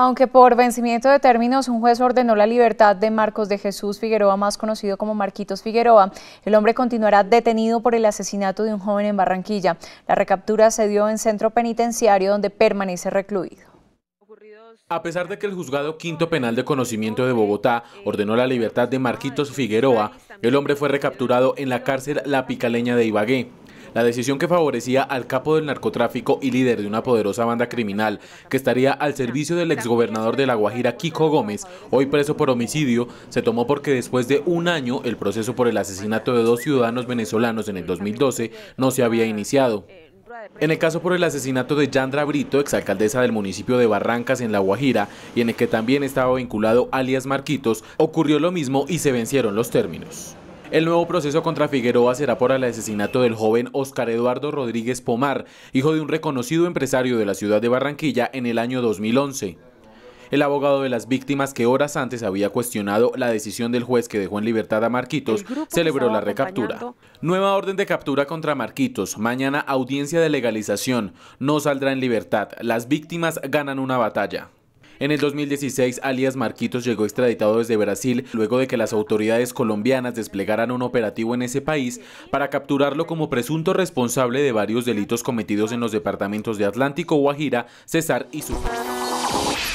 Aunque por vencimiento de términos un juez ordenó la libertad de Marcos de Jesús Figueroa, más conocido como Marquitos Figueroa, el hombre continuará detenido por el asesinato de un joven en Barranquilla. La recaptura se dio en centro penitenciario donde permanece recluido. A pesar de que el juzgado quinto penal de conocimiento de Bogotá ordenó la libertad de Marquitos Figueroa, el hombre fue recapturado en la cárcel La Picaleña de Ibagué la decisión que favorecía al capo del narcotráfico y líder de una poderosa banda criminal que estaría al servicio del exgobernador de La Guajira, Kiko Gómez, hoy preso por homicidio, se tomó porque después de un año el proceso por el asesinato de dos ciudadanos venezolanos en el 2012 no se había iniciado. En el caso por el asesinato de Yandra Brito, exalcaldesa del municipio de Barrancas en La Guajira, y en el que también estaba vinculado alias Marquitos, ocurrió lo mismo y se vencieron los términos. El nuevo proceso contra Figueroa será por el asesinato del joven Oscar Eduardo Rodríguez Pomar, hijo de un reconocido empresario de la ciudad de Barranquilla en el año 2011. El abogado de las víctimas que horas antes había cuestionado la decisión del juez que dejó en libertad a Marquitos, celebró la recaptura. Nueva orden de captura contra Marquitos, mañana audiencia de legalización, no saldrá en libertad, las víctimas ganan una batalla. En el 2016, alias Marquitos llegó extraditado desde Brasil luego de que las autoridades colombianas desplegaran un operativo en ese país para capturarlo como presunto responsable de varios delitos cometidos en los departamentos de Atlántico, Guajira, César y Sucre.